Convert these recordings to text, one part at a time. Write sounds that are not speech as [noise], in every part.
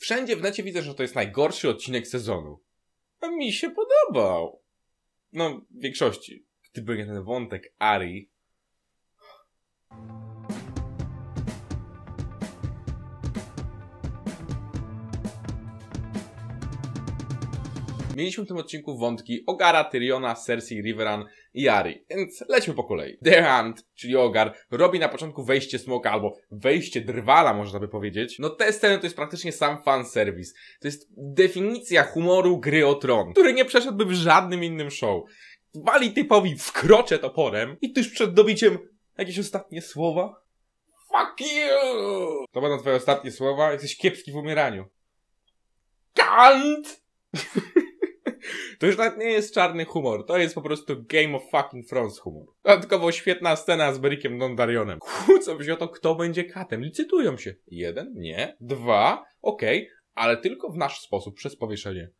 Wszędzie w necie widzę, że to jest najgorszy odcinek sezonu. A mi się podobał. No, w większości. Gdyby nie ten wątek Ari. Mieliśmy w tym odcinku wątki Ogara, Tyriona, Cersei, Riveran, i Ari. Więc lećmy po kolei. The Hunt, czyli Ogar, robi na początku wejście smoka, albo wejście drwala, można by powiedzieć. No te sceny to jest praktycznie sam fanservice. To jest definicja humoru gry o tron, który nie przeszedłby w żadnym innym show. Wali typowi w toporem i tuż przed dobiciem jakieś ostatnie słowa. Fuck you! To będą twoje ostatnie słowa. Jesteś kiepski w umieraniu. Kant! [laughs] To już nawet nie jest czarny humor, to jest po prostu Game of fucking Thrones humor. Dodatkowo świetna scena z Berikiem Dondarionem. Kłócą się o to, kto będzie katem. Licytują się. Jeden? Nie. Dwa? Okej. Okay. Ale tylko w nasz sposób, przez powieszenie.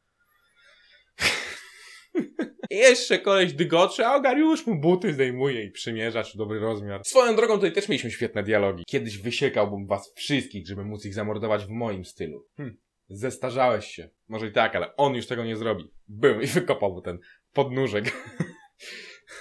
[laughs] Jeszcze koleś dygocze, a Ogariusz mu buty zdejmuje i przymierza, czy dobry rozmiar. Swoją drogą tutaj też mieliśmy świetne dialogi. Kiedyś wysiekałbym was wszystkich, żeby móc ich zamordować w moim stylu. Hm zestarzałeś się. Może i tak, ale on już tego nie zrobi. Bym i wykopał mu ten podnóżek. [laughs]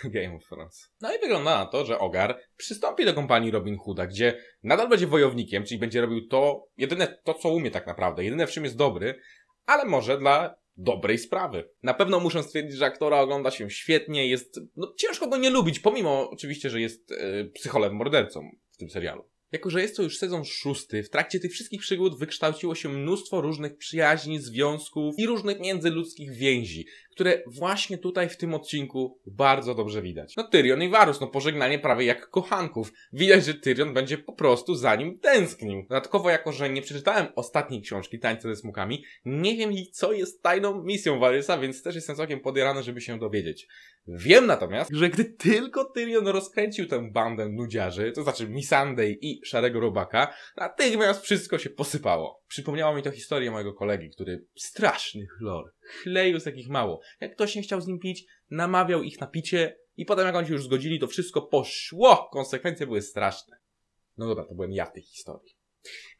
Game of Thrones. No i wygląda na to, że Ogar przystąpi do kompanii Robin Hooda, gdzie nadal będzie wojownikiem, czyli będzie robił to, jedyne to, co umie tak naprawdę, jedyne w czym jest dobry, ale może dla dobrej sprawy. Na pewno muszę stwierdzić, że aktora ogląda się świetnie, jest, no ciężko go nie lubić, pomimo oczywiście, że jest yy, psycholem mordercą w tym serialu. Jako, że jest to już sezon szósty, w trakcie tych wszystkich przygód wykształciło się mnóstwo różnych przyjaźni, związków i różnych międzyludzkich więzi, które właśnie tutaj w tym odcinku bardzo dobrze widać. No Tyrion i Varus, no pożegnanie prawie jak kochanków. Widać, że Tyrion będzie po prostu za nim tęsknił. Dodatkowo, jako że nie przeczytałem ostatniej książki Tańce ze Smukami, nie wiem co jest tajną misją Varysa, więc też jestem całkiem podjarany, żeby się dowiedzieć. Wiem natomiast, że gdy tylko Tyrion rozkręcił tę bandę nudziarzy, to znaczy Missandei i Szarego Robaka, natychmiast wszystko się posypało. Przypomniała mi to historię mojego kolegi, który straszny chlor, chleju z jakich mało. Jak ktoś nie chciał z nim pić, namawiał ich na picie i potem jak oni się już zgodzili, to wszystko poszło. Konsekwencje były straszne. No dobra, to byłem ja w tej historii.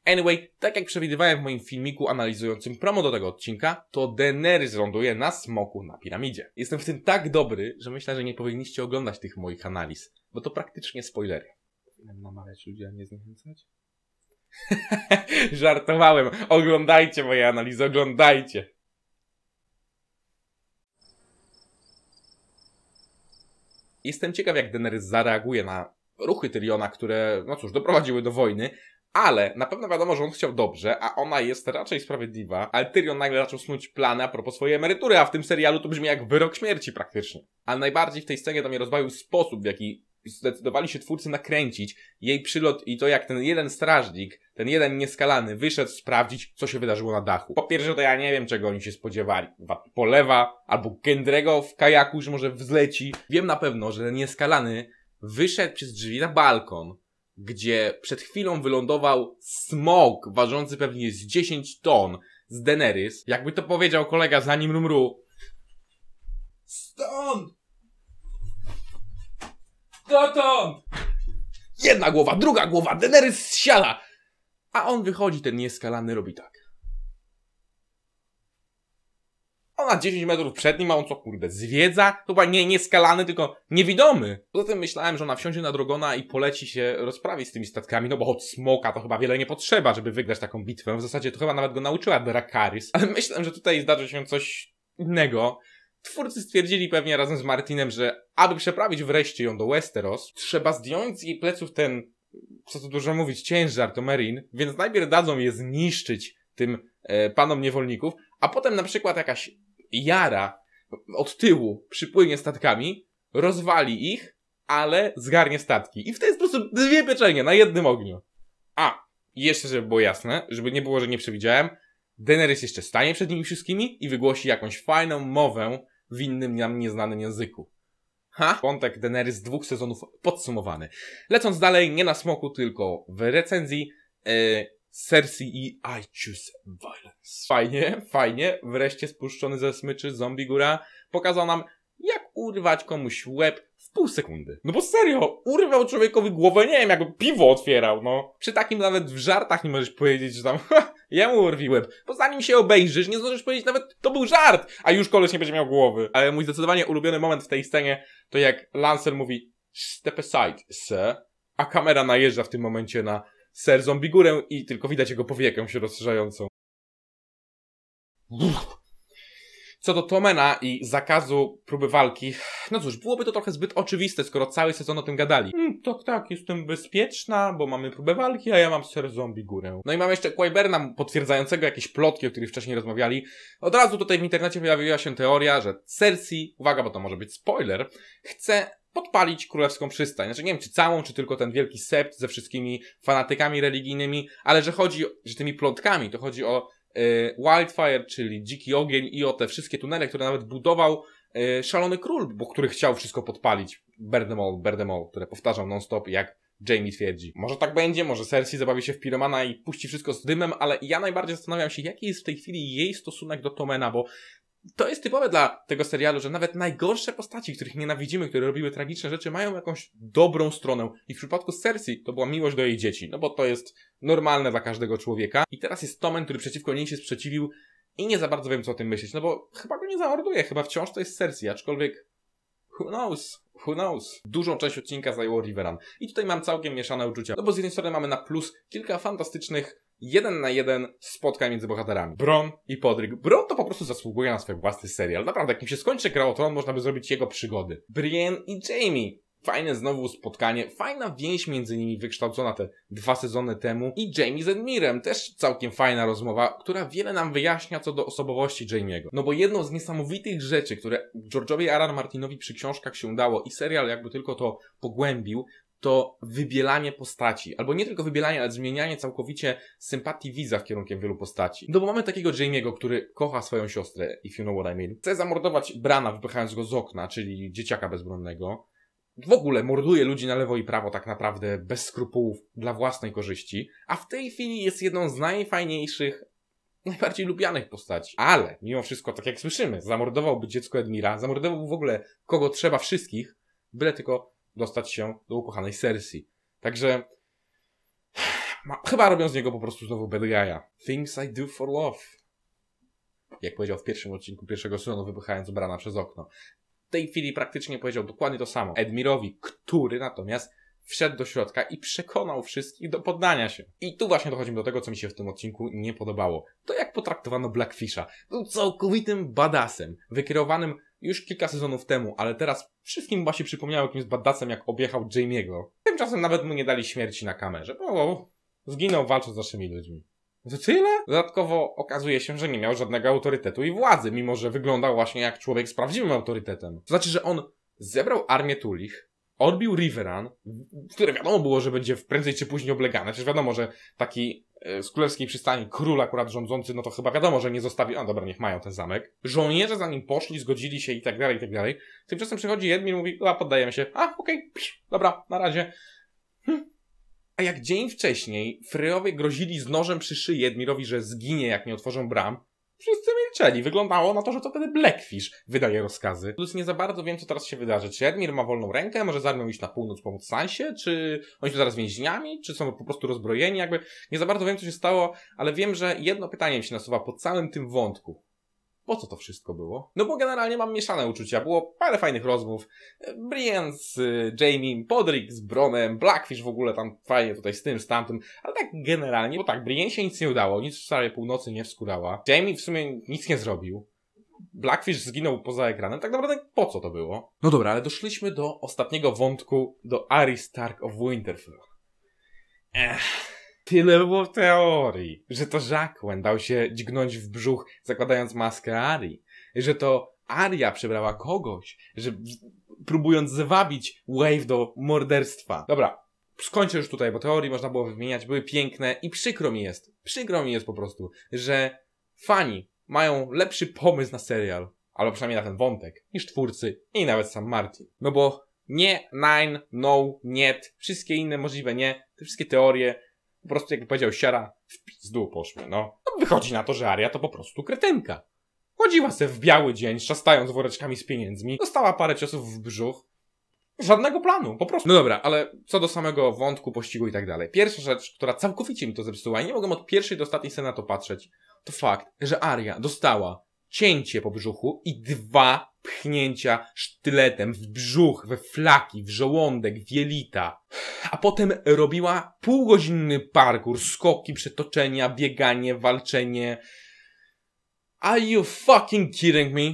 Anyway, tak jak przewidywałem w moim filmiku analizującym promo do tego odcinka, to Daenerys ląduje na smoku na piramidzie. Jestem w tym tak dobry, że myślę, że nie powinniście oglądać tych moich analiz, bo to praktycznie spoilery. Powinienem namawiać ludzi, a nie zniechęcać? [laughs] Żartowałem. Oglądajcie moje analizy, oglądajcie. Jestem ciekaw, jak Daenerys zareaguje na ruchy Tyriona, które, no cóż, doprowadziły do wojny, ale na pewno wiadomo, że on chciał dobrze, a ona jest raczej sprawiedliwa. ale Tyrion nagle zaczął snuć plany a propos swojej emerytury, a w tym serialu to brzmi jak wyrok śmierci praktycznie. Ale najbardziej w tej scenie to mnie rozbawił sposób, w jaki zdecydowali się twórcy nakręcić jej przylot i to jak ten jeden strażnik, ten jeden nieskalany wyszedł sprawdzić, co się wydarzyło na dachu. Po pierwsze to ja nie wiem, czego oni się spodziewali. Polewa albo Gendrego w kajaku już może wzleci. Wiem na pewno, że ten nieskalany wyszedł przez drzwi na balkon, gdzie przed chwilą wylądował smog ważący pewnie z 10 ton z Denerys. Jakby to powiedział kolega za nim mru. Stąd! Dotąd! Jedna głowa, druga głowa, Denerys zsiada! A on wychodzi, ten nieskalany, robi tak. Ona 10 metrów przed nim, a on co kurde, zwiedza? Chyba nie, nieskalany tylko niewidomy. Poza tym myślałem, że ona wsiądzie na Drogona i poleci się rozprawić z tymi statkami, no bo od smoka to chyba wiele nie potrzeba, żeby wygrać taką bitwę. W zasadzie to chyba nawet go nauczyła Drakaris. Ale myślę, że tutaj zdarzy się coś innego. Twórcy stwierdzili pewnie razem z Martinem, że aby przeprawić wreszcie ją do Westeros, trzeba zdjąć z jej pleców ten, co tu dużo mówić, ciężar, to Merin, więc najpierw dadzą je zniszczyć tym e, panom niewolników, a potem na przykład jakaś jara od tyłu przypłynie statkami, rozwali ich, ale zgarnie statki. I w ten sposób dwie pieczenie na jednym ogniu. A, jeszcze żeby było jasne, żeby nie było, że nie przewidziałem, Daenerys jeszcze stanie przed nimi wszystkimi i wygłosi jakąś fajną mowę w innym nam nieznanym języku. Ha! Wątek Daenerys dwóch sezonów podsumowany. Lecąc dalej, nie na smoku, tylko w recenzji. Yy, Cersei i I choose violence. Fajnie, fajnie. Wreszcie spuszczony ze smyczy zombie góra pokazał nam, jak urwać komuś łeb w pół sekundy. No bo serio, urwał człowiekowi głowę, nie wiem, jakby piwo otwierał, no. Przy takim nawet w żartach nie możesz powiedzieć, że tam, ja [laughs] mu urwi łeb. Bo zanim się obejrzysz, nie zdążysz powiedzieć nawet, to był żart, a już koleś nie będzie miał głowy. Ale mój zdecydowanie ulubiony moment w tej scenie to jak Lancer mówi, step aside, sir, a kamera najeżdża w tym momencie na ser zombigurę i tylko widać jego powiekę się rozszerzającą. Co do Tomena i zakazu próby walki, no cóż, byłoby to trochę zbyt oczywiste, skoro cały sezon o tym gadali. Mm, tak, tak, jestem bezpieczna, bo mamy próbę walki, a ja mam ser zombie górę. No i mamy jeszcze Quiberna potwierdzającego jakieś plotki, o których wcześniej rozmawiali. Od razu tutaj w internecie pojawiła się teoria, że Cersei, uwaga, bo to może być spoiler, chce podpalić królewską przystań. Znaczy nie wiem, czy całą, czy tylko ten wielki sept ze wszystkimi fanatykami religijnymi, ale że chodzi, że tymi plotkami, to chodzi o y, Wildfire, czyli dziki ogień i o te wszystkie tunele, które nawet budował y, szalony król, bo który chciał wszystko podpalić. Berdemol, Berdemol, które powtarzał non-stop, jak Jamie twierdzi. Może tak będzie, może Cersei zabawi się w piromana i puści wszystko z dymem, ale ja najbardziej zastanawiam się, jaki jest w tej chwili jej stosunek do Tomena, bo to jest typowe dla tego serialu, że nawet najgorsze postaci, których nienawidzimy, które robiły tragiczne rzeczy, mają jakąś dobrą stronę. I w przypadku Cersei to była miłość do jej dzieci, no bo to jest normalne dla każdego człowieka. I teraz jest Tomen, który przeciwko niej się sprzeciwił i nie za bardzo wiem, co o tym myśleć, no bo chyba go nie zamorduje, chyba wciąż to jest Cersei, aczkolwiek who knows, who knows. Dużą część odcinka zajęło Riveran. I tutaj mam całkiem mieszane uczucia, no bo z jednej strony mamy na plus kilka fantastycznych jeden na jeden spotkań między bohaterami. Bron i Podryk. Bron to po prostu zasługuje na swój własny serial. Naprawdę, jak mi się skończy Gra Tron, można by zrobić jego przygody. Brienne i Jamie. Fajne znowu spotkanie, fajna więź między nimi wykształcona te dwa sezony temu i Jamie z Edmirem, też całkiem fajna rozmowa, która wiele nam wyjaśnia co do osobowości Jamiego. No bo jedną z niesamowitych rzeczy, które George'owi Aran Martinowi przy książkach się udało i serial jakby tylko to pogłębił, to wybielanie postaci. Albo nie tylko wybielanie, ale zmienianie całkowicie sympatii widza w kierunkiem wielu postaci. No bo mamy takiego Jamie'ego, który kocha swoją siostrę, if you know what I mean. Chce zamordować Brana, wypychając go z okna, czyli dzieciaka bezbronnego. W ogóle morduje ludzi na lewo i prawo tak naprawdę bez skrupułów dla własnej korzyści, a w tej chwili jest jedną z najfajniejszych najbardziej lubianych postaci. Ale, mimo wszystko, tak jak słyszymy, zamordowałby dziecko Edmira, zamordowałby w ogóle kogo trzeba wszystkich, byle tylko dostać się do ukochanej Cersei. Także [sighs] ma, chyba robią z niego po prostu znowu bad guy'a. Things I do for love. Jak powiedział w pierwszym odcinku pierwszego sezonu, wypychając brana przez okno. W tej chwili praktycznie powiedział dokładnie to samo. Edmirowi, który natomiast wszedł do środka i przekonał wszystkich do poddania się. I tu właśnie dochodzimy do tego, co mi się w tym odcinku nie podobało. To jak potraktowano Blackfisha. Był całkowitym badasem, wykierowanym już kilka sezonów temu, ale teraz wszystkim właśnie przypomniało jakimś badacem, jak objechał Jamie'ego. Tymczasem nawet mu nie dali śmierci na kamerze, bo zginął walcząc z naszymi ludźmi. To tyle? Dodatkowo okazuje się, że nie miał żadnego autorytetu i władzy, mimo że wyglądał właśnie jak człowiek z prawdziwym autorytetem. To znaczy, że on zebrał armię tulich, odbił Riveran, które wiadomo było, że będzie prędzej czy później oblegane. Przecież wiadomo, że taki e, z królewskiej przystani król akurat rządzący, no to chyba wiadomo, że nie zostawi, a dobra, niech mają ten zamek. Żołnierze za nim poszli, zgodzili się i tak dalej, i tak dalej. Tymczasem przychodzi Edmil i mówi, a poddajemy się, a okej, okay, dobra, na razie. Hm. A jak dzień wcześniej Freyowie grozili z nożem przy szyi Edmirowi, że zginie jak nie otworzą bram, Wszyscy milczeli. Wyglądało na to, że to wtedy Blackfish wydaje rozkazy. Plus nie za bardzo wiem, co teraz się wydarzy. Czy Edmir ma wolną rękę? Może z armią iść na północ pomóc Sansie? Czy oni są zaraz więźniami? Czy są po prostu rozbrojeni? Jakby nie za bardzo wiem, co się stało, ale wiem, że jedno pytanie mi się nasuwa po całym tym wątku po co to wszystko było? No bo generalnie mam mieszane uczucia. Było parę fajnych rozmów. Brian z y, Jamie, Podrick z Bronem, Blackfish w ogóle tam fajnie tutaj z tym, z tamtym. Ale tak generalnie, bo tak, Brian się nic nie udało. Nic w całej Północy nie wskurała. Jamie w sumie nic nie zrobił. Blackfish zginął poza ekranem. Tak naprawdę po co to było? No dobra, ale doszliśmy do ostatniego wątku, do Ari Stark of Winterfell. Ech. Tyle było teorii, że to Jacqueline dał się dźgnąć w brzuch zakładając maskę Ari, że to Aria przebrała kogoś, że próbując zwabić Wave do morderstwa. Dobra, skończę już tutaj, bo teorii można było wymieniać, były piękne i przykro mi jest, przykro mi jest po prostu, że fani mają lepszy pomysł na serial, albo przynajmniej na ten wątek, niż twórcy i nawet sam Martin. No bo nie, nine, no, niet, wszystkie inne możliwe nie, te wszystkie teorie po prostu jakby powiedział siara, w pizdu poszły, no. no. Wychodzi na to, że Aria to po prostu kretynka. Chodziła se w biały dzień, szastając woreczkami z pieniędzmi, dostała parę ciosów w brzuch. Żadnego planu, po prostu. No dobra, ale co do samego wątku, pościgu i tak dalej. Pierwsza rzecz, która całkowicie mi to zepsuła i nie mogłem od pierwszej do ostatniej sceny na to patrzeć, to fakt, że Aria dostała cięcie po brzuchu i dwa pchnięcia sztyletem w brzuch, we flaki, w żołądek, w jelita. A potem robiła półgodzinny parkour, skoki, przetoczenia, bieganie, walczenie. Are you fucking kidding me?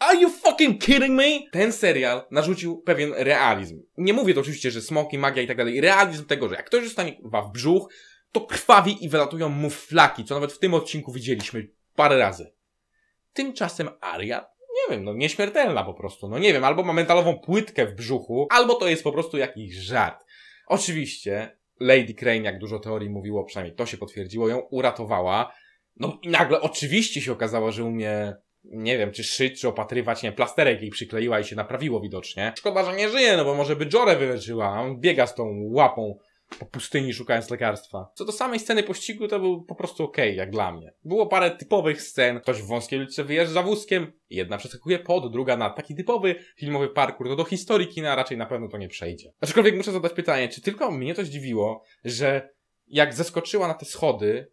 Are you fucking kidding me? Ten serial narzucił pewien realizm. Nie mówię to oczywiście, że smoki, magia i tak dalej. Realizm tego, że jak ktoś zostanie kurwa w brzuch, to krwawi i wylatują mu flaki, co nawet w tym odcinku widzieliśmy parę razy. Tymczasem Aria nie wiem, no nieśmiertelna po prostu, no nie wiem, albo ma mentalową płytkę w brzuchu, albo to jest po prostu jakiś żart. Oczywiście Lady Crane, jak dużo teorii mówiło, przynajmniej to się potwierdziło, ją uratowała. No i nagle oczywiście się okazało, że umie, nie wiem, czy szyć, czy opatrywać, nie, plasterek jej przykleiła i się naprawiło widocznie. Szkoda, że nie żyje, no bo może by Jorę wyleczyła, on biega z tą łapą po pustyni szukając lekarstwa. Co do samej sceny pościgu, to był po prostu okej, jak dla mnie. Było parę typowych scen, ktoś w wąskiej ulicy wyjeżdża wózkiem, jedna przeskakuje pod, druga na taki typowy filmowy parkour, to do historii kina raczej na pewno to nie przejdzie. Aczkolwiek muszę zadać pytanie, czy tylko mnie to zdziwiło, że jak zeskoczyła na te schody,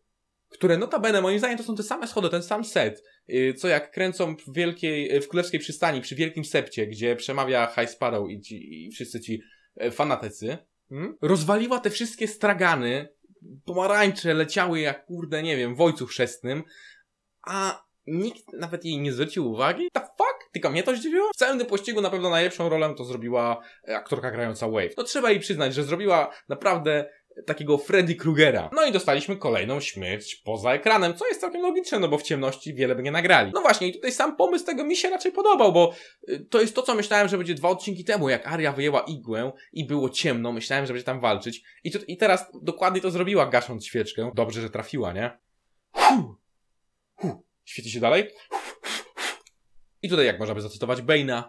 które notabene moim zdaniem to są te same schody, ten sam set, y, co jak kręcą w wielkiej, y, w królewskiej przystani przy wielkim sepcie, gdzie przemawia High Sparrow i, ci, i wszyscy ci y, fanatycy, Hmm? Rozwaliła te wszystkie stragany, pomarańcze leciały jak kurde, nie wiem, w ojcu chrzestnym, a nikt nawet jej nie zwrócił uwagi? The fuck? Tylko mnie to zdziwiło? W całym tym pościgu na pewno najlepszą rolę to zrobiła e, aktorka grająca Wave. No trzeba jej przyznać, że zrobiła naprawdę takiego Freddy Krugera. No i dostaliśmy kolejną śmierć poza ekranem, co jest całkiem logiczne, no bo w ciemności wiele by nie nagrali. No właśnie, i tutaj sam pomysł tego mi się raczej podobał, bo y, to jest to, co myślałem, że będzie dwa odcinki temu, jak Aria wyjęła igłę i było ciemno, myślałem, że będzie tam walczyć. I, i teraz dokładnie to zrobiła, gasząc świeczkę. Dobrze, że trafiła, nie? Hu! Świeci się dalej. I tutaj, jak można by zacytować Bane'a,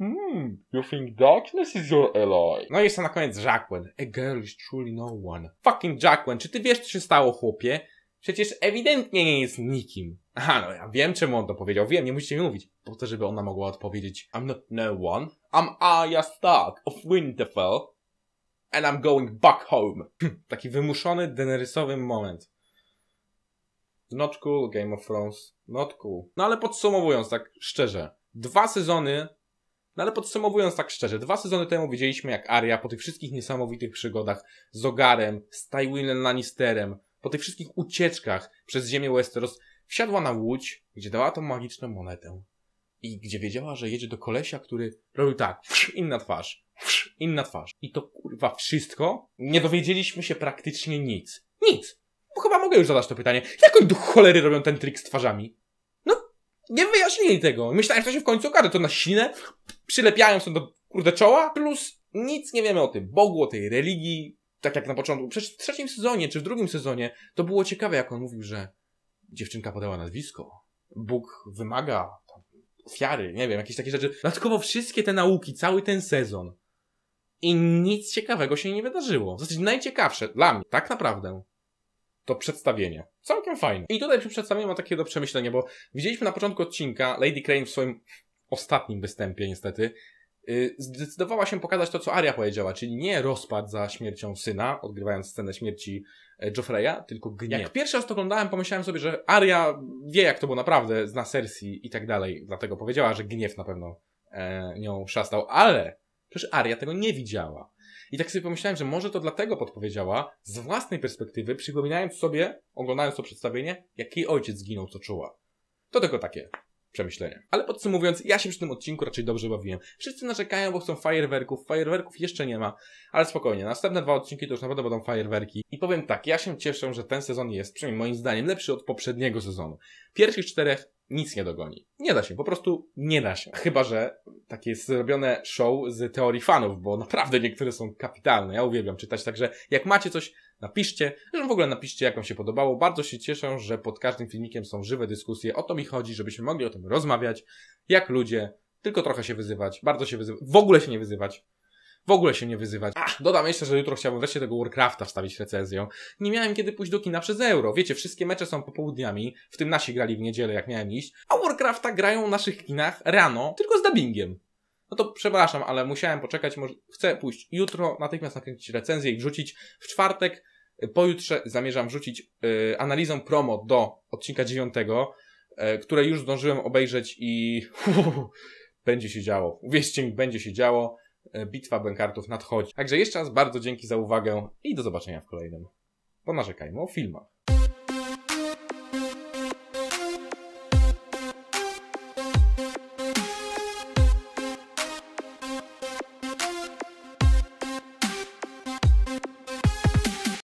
Hmm, you think darkness is your ally. No i jeszcze na koniec Jacqueline. A girl is truly no one. Fucking Jacqueline, czy ty wiesz, co się stało, chłopie? Przecież ewidentnie nie jest nikim. Aha, no ja wiem, czemu on to powiedział. Wiem, nie musicie mi mówić. Po to, żeby ona mogła odpowiedzieć I'm not no one. I'm Arya Stark of Winterfell. And I'm going back home. [clears throat] Taki wymuszony, denerysowy moment. Not cool, Game of Thrones. Not cool. No ale podsumowując tak szczerze. Dwa sezony no ale podsumowując tak szczerze, dwa sezony temu widzieliśmy jak Arya po tych wszystkich niesamowitych przygodach z Ogarem, z Tywinem Lannisterem, po tych wszystkich ucieczkach przez ziemię Westeros, wsiadła na łódź, gdzie dała tą magiczną monetę. I gdzie wiedziała, że jedzie do kolesia, który robił tak, inna [sniffs] twarz, inna [sniffs] twarz. I to kurwa wszystko, nie dowiedzieliśmy się praktycznie nic. Nic! Bo chyba mogę już zadać to pytanie. Jak oni do cholery robią ten trik z twarzami? nie wyjaśnili tego. Myślałem, że to się w końcu okaże, to na ślinę przylepiają są do kurde czoła, plus nic nie wiemy o tym Bogu, o tej religii, tak jak na początku. Przecież w trzecim sezonie, czy w drugim sezonie, to było ciekawe, jak on mówił, że dziewczynka podała nazwisko, Bóg wymaga ofiary, nie wiem, jakieś takie rzeczy. Dodatkowo wszystkie te nauki, cały ten sezon i nic ciekawego się nie wydarzyło. W zasadzie najciekawsze dla mnie, tak naprawdę, to przedstawienie. Całkiem fajne. I tutaj przy przedstawieniu mam takie do przemyślenia, bo widzieliśmy na początku odcinka Lady Crane w swoim ostatnim występie niestety, y, zdecydowała się pokazać to, co Aria powiedziała, czyli nie rozpad za śmiercią syna, odgrywając scenę śmierci e, Joffreya, tylko gniew. Jak pierwszy raz to oglądałem, pomyślałem sobie, że Aria wie, jak to było naprawdę, zna Cersei i tak dalej, dlatego powiedziała, że gniew na pewno e, nią szastał, ale przecież Aria tego nie widziała. I tak sobie pomyślałem, że może to dlatego podpowiedziała, z własnej perspektywy, przypominając sobie, oglądając to przedstawienie, jak jej ojciec zginął, co czuła. To tylko takie przemyślenie. Ale podsumowując, ja się przy tym odcinku raczej dobrze bawiłem. Wszyscy narzekają, bo chcą fajerwerków. Fajerwerków jeszcze nie ma, ale spokojnie. Następne dwa odcinki to już naprawdę będą fajerwerki. I powiem tak, ja się cieszę, że ten sezon jest, przynajmniej moim zdaniem, lepszy od poprzedniego sezonu. Pierwszych czterech nic nie dogoni. Nie da się, po prostu nie da się. Chyba, że takie jest zrobione show z teorii fanów, bo naprawdę niektóre są kapitalne. Ja uwielbiam czytać, także jak macie coś, napiszcie. że w ogóle napiszcie, jak wam się podobało. Bardzo się cieszę, że pod każdym filmikiem są żywe dyskusje. O to mi chodzi, żebyśmy mogli o tym rozmawiać, jak ludzie, tylko trochę się wyzywać, bardzo się wyzywać, w ogóle się nie wyzywać w ogóle się nie wyzywać. Ach, dodam jeszcze, że jutro chciałbym wreszcie tego Warcrafta wstawić recenzją. Nie miałem kiedy pójść do kina przez euro. Wiecie, wszystkie mecze są popołudniami, w tym nasi grali w niedzielę, jak miałem iść, a Warcrafta grają w naszych kinach rano, tylko z dubbingiem. No to przepraszam, ale musiałem poczekać, może chcę pójść jutro, natychmiast nakręcić recenzję i wrzucić w czwartek. Pojutrze zamierzam wrzucić yy, e, analizę promo do odcinka dziewiątego, yy, które już zdążyłem obejrzeć i [laughs] będzie się działo. Uwierzcie mi, będzie się działo. E, bitwa bankartów nadchodzi. Także jeszcze raz bardzo dzięki za uwagę i do zobaczenia w kolejnym. Ponarzekajmy o filmach.